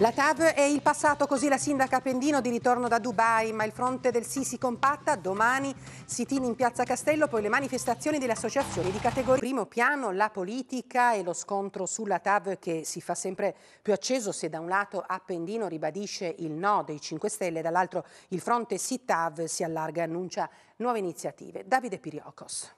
La TAV è il passato, così la sindaca Pendino di ritorno da Dubai, ma il fronte del sì si compatta. Domani sitini in Piazza Castello, poi le manifestazioni delle associazioni di categoria. Primo piano la politica e lo scontro sulla TAV che si fa sempre più acceso se da un lato Appendino ribadisce il no dei 5 Stelle, dall'altro il fronte sì TAV si allarga e annuncia nuove iniziative. Davide Piriocos.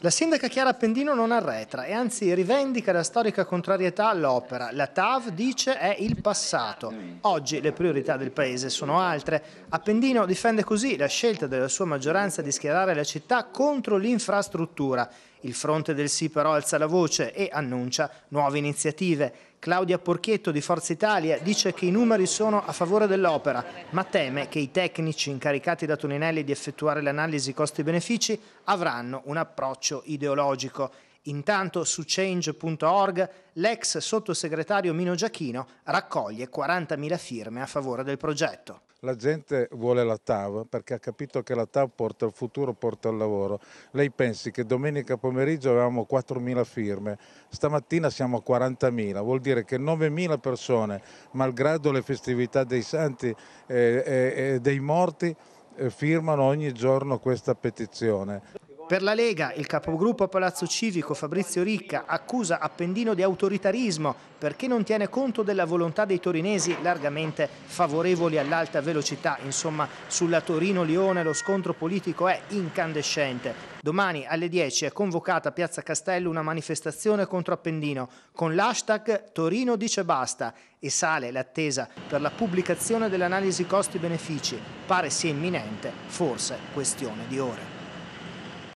La sindaca Chiara Appendino non arretra e anzi rivendica la storica contrarietà all'opera. La TAV dice è il passato. Oggi le priorità del paese sono altre. Appendino difende così la scelta della sua maggioranza di schierare la città contro l'infrastruttura il fronte del sì però alza la voce e annuncia nuove iniziative. Claudia Porchietto di Forza Italia dice che i numeri sono a favore dell'opera, ma teme che i tecnici incaricati da Toninelli di effettuare l'analisi costi-benefici avranno un approccio ideologico Intanto su change.org l'ex sottosegretario Mino Giachino raccoglie 40.000 firme a favore del progetto. La gente vuole la TAV perché ha capito che la TAV porta al futuro, porta al lavoro. Lei pensi che domenica pomeriggio avevamo 4.000 firme, stamattina siamo a 40.000, vuol dire che 9.000 persone, malgrado le festività dei santi e eh, eh, eh, dei morti, eh, firmano ogni giorno questa petizione. Per la Lega, il capogruppo Palazzo Civico Fabrizio Ricca accusa Appendino di autoritarismo perché non tiene conto della volontà dei torinesi largamente favorevoli all'alta velocità. Insomma, sulla Torino-Lione lo scontro politico è incandescente. Domani alle 10 è convocata a Piazza Castello una manifestazione contro Appendino con l'hashtag Torino dice basta e sale l'attesa per la pubblicazione dell'analisi costi-benefici. Pare sia imminente, forse questione di ore.